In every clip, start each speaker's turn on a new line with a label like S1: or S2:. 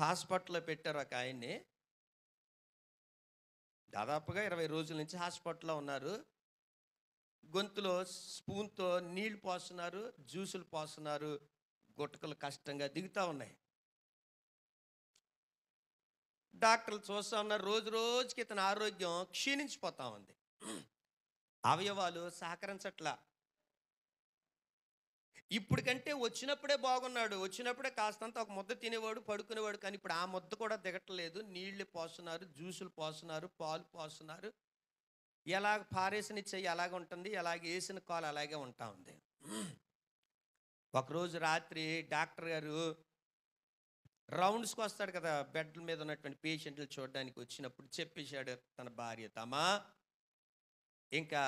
S1: హాస్పిటల్లో పెట్టారు ఒక ఆయన్ని దాదాపుగా ఇరవై రోజుల నుంచి హాస్పిటల్లో ఉన్నారు గొంతులో స్పూన్తో నీళ్లు పోస్తున్నారు జ్యూసులు పోస్తున్నారు గుట్టకలు కష్టంగా దిగుతూ ఉన్నాయి డాక్టర్లు చూస్తూ ఉన్నారు రోజు రోజుకి ఇతని ఆరోగ్యం క్షీణించిపోతూ ఉంది అవయవాలు సహకరించట్లా ఇప్పుడు కంటే వచ్చినప్పుడే బాగున్నాడు వచ్చినప్పుడే కాస్తంత ఒక ముద్ద తినేవాడు పడుకునేవాడు కానీ ఇప్పుడు ఆ ముద్ద కూడా దిగట్లేదు నీళ్లు పోస్తున్నారు జ్యూసులు పోస్తున్నారు పాలు పోస్తున్నారు ఎలా పారేసిన చెయ్యి ఎలాగ ఉంటుంది ఎలాగ వేసిన కాలు అలాగే ఉంటా ఉంది ఒకరోజు రాత్రి డాక్టర్ గారు రౌండ్స్కి వస్తాడు కదా బెడ్ మీద ఉన్నటువంటి పేషెంట్లు చూడడానికి వచ్చినప్పుడు చెప్పేశాడు తన భార్య తమా ఇంకా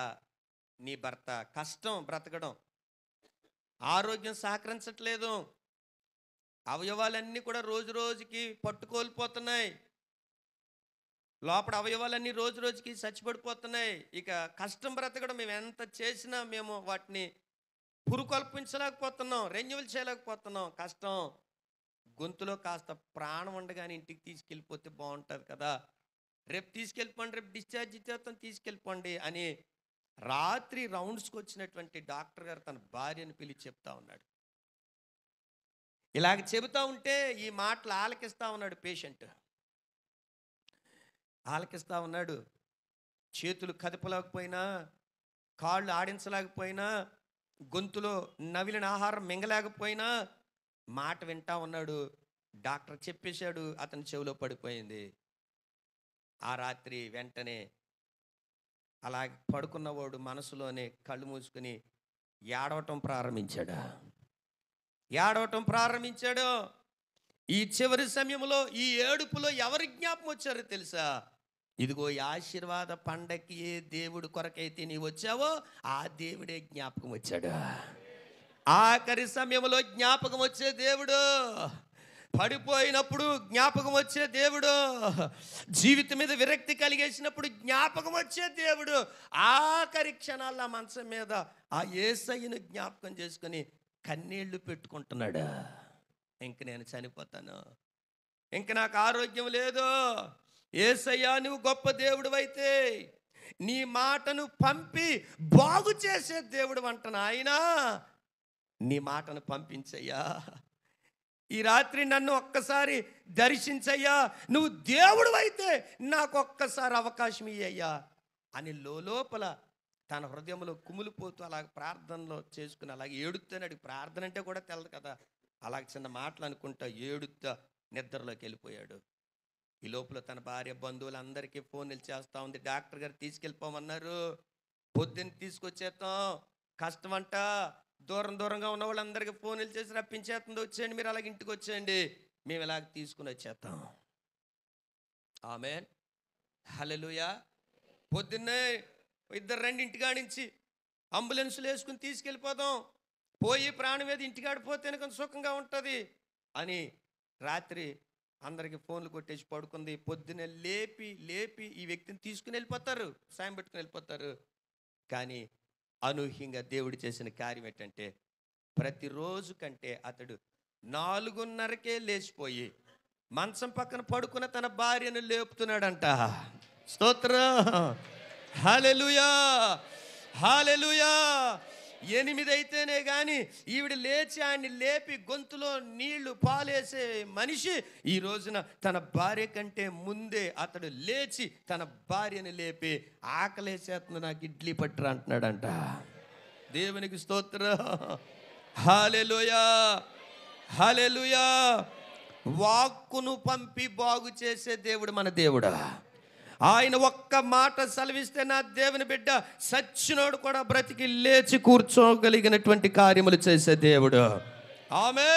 S1: నీ భర్త కష్టం బ్రతకడం ఆరోగ్యం సహకరించట్లేదు అవయవాలన్నీ కూడా రోజు రోజుకి పట్టుకోల్పోతున్నాయి లోపల అవయవాలన్నీ రోజు రోజుకి చచ్చిపడిపోతున్నాయి ఇక కష్టం బ్రతకడం మేము ఎంత చేసినా మేము వాటిని పురుకొల్పించలేకపోతున్నాం రెన్యువల్ చేయలేకపోతున్నాం కష్టం గొంతులో కాస్త ప్రాణం ఉండగానే ఇంటికి తీసుకెళ్ళిపోతే బాగుంటుంది కదా రేపు తీసుకెళ్ళిపోండి రేపు డిశ్చార్జ్ ఇచ్చేస్తాం తీసుకెళ్ళిపోండి అని రాత్రి రౌండ్స్కి వచ్చినటువంటి డాక్టర్ గారు తన భార్యను పిలిచి చెప్తా ఉన్నాడు ఇలాగ చెబుతా ఉంటే ఈ మాటలు ఆలకిస్తా ఉన్నాడు పేషెంట్ ఆలకిస్తా ఉన్నాడు చేతులు కదపలేకపోయినా కాళ్ళు ఆడించలేకపోయినా గొంతులో నవిలిన ఆహారం మింగలేకపోయినా మాట వింటా ఉన్నాడు డాక్టర్ చెప్పేశాడు అతని చెవిలో పడిపోయింది ఆ రాత్రి వెంటనే అలా పడుకున్నవాడు మనసులోనే కళ్ళు మూసుకుని ఏడవటం ప్రారంభించాడా ఏడవటం ప్రారంభించాడు ఈ చివరి సమయంలో ఈ ఏడుపులో ఎవరి జ్ఞాపం వచ్చారో తెలుసా ఇదిగో ఈ ఆశీర్వాద పండక్కి ఏ దేవుడు కొరకైతే నీ వచ్చావో ఆ దేవుడే జ్ఞాపకం వచ్చాడు ఆఖరి సమయంలో జ్ఞాపకం వచ్చే దేవుడు పడిపోయినప్పుడు జ్ఞాపకం వచ్చే దేవుడు జీవితం మీద విరక్తి కలిగేసినప్పుడు జ్ఞాపకం వచ్చే దేవుడు ఆఖరి క్షణాల్లో మంచం మీద ఆ ఏసయ్యను జ్ఞాపకం చేసుకొని కన్నీళ్లు పెట్టుకుంటున్నాడు ఇంక నేను చనిపోతాను ఇంక నాకు ఆరోగ్యం లేదు ఏసయ్యా నువ్వు గొప్ప దేవుడు అయితే నీ మాటను పంపి బాగు చేసే దేవుడు అంటున్నా ఆయన నీ మాటను పంపించయ్యా ఈ రాత్రి నన్ను ఒక్కసారి దర్శించయ్యా నువ్వు దేవుడు అయితే నాకు ఒక్కసారి అవకాశం ఇయ్యయ్యా అని లోపల తన హృదయంలో కుమిలిపోతూ అలా ప్రార్థనలో చేసుకుని అలాగే ఏడుతాడు ప్రార్థన అంటే కూడా తెలదు కదా అలాగ చిన్న మాటలు అనుకుంటా ఏడుతా నిద్రలోకి వెళ్ళిపోయాడు ఈ లోపల తన భార్య బంధువులందరికీ ఫోన్లు చేస్తూ ఉంది డాక్టర్ గారు తీసుకెళ్ళిపోమన్నారు పొద్దున్న తీసుకొచ్చేస్తాం కష్టం అంట దూరం దూరంగా ఉన్న వాళ్ళందరికీ ఫోన్లు చేసి రప్పించేస్తుంది వచ్చేయండి మీరు అలాగే ఇంటికి వచ్చేయండి మేము ఇలాగ తీసుకుని వచ్చేస్తాం ఆమె హలలుయా పొద్దున్నే ఇద్దరు రెండు ఇంటికాడ నుంచి అంబులెన్సులు వేసుకుని తీసుకెళ్ళిపోదాం పోయి ప్రాణం మీద ఇంటికాడిపోతేనే కొంచెం సుఖంగా ఉంటుంది అని రాత్రి అందరికి ఫోన్లు కొట్టేసి పడుకుంది పొద్దున్నే లేపి లేపి ఈ వ్యక్తిని తీసుకుని వెళ్ళిపోతారు సాయం పెట్టుకుని వెళ్ళిపోతారు కానీ అనూహ్యంగా దేవుడు చేసిన కార్యం ఏంటంటే ప్రతిరోజు కంటే అతడు నాలుగున్నరకే లేచిపోయి మంచం పక్కన పడుకున్న తన భార్యను లేపుతున్నాడంట స్తోత్ర హాలెలుయా హాలెలుయా ఎనిమిది అయితేనే కానీ ఈవిడ లేచి ఆయన్ని లేపి గొంతులో నీళ్లు పాలేసే మనిషి ఈ రోజున తన భార్య కంటే ముందే అతడు లేచి తన భార్యని లేపి ఆకలేసేస్తుంది నాకు ఇడ్లీ పట్టరా అంటున్నాడంట దేవునికి స్తోత్ర హాలెలుయా హాలెలుయా వాక్కును పంపి బాగు చేసే దేవుడు మన దేవుడా ఆయన ఒక్క మాట సెలవిస్తే నా దేవుని బిడ్డ సచ్చినోడు కూడా బ్రతికి లేచి కూర్చోగలిగినటువంటి కార్యములు చేసే దేవుడు ఆమె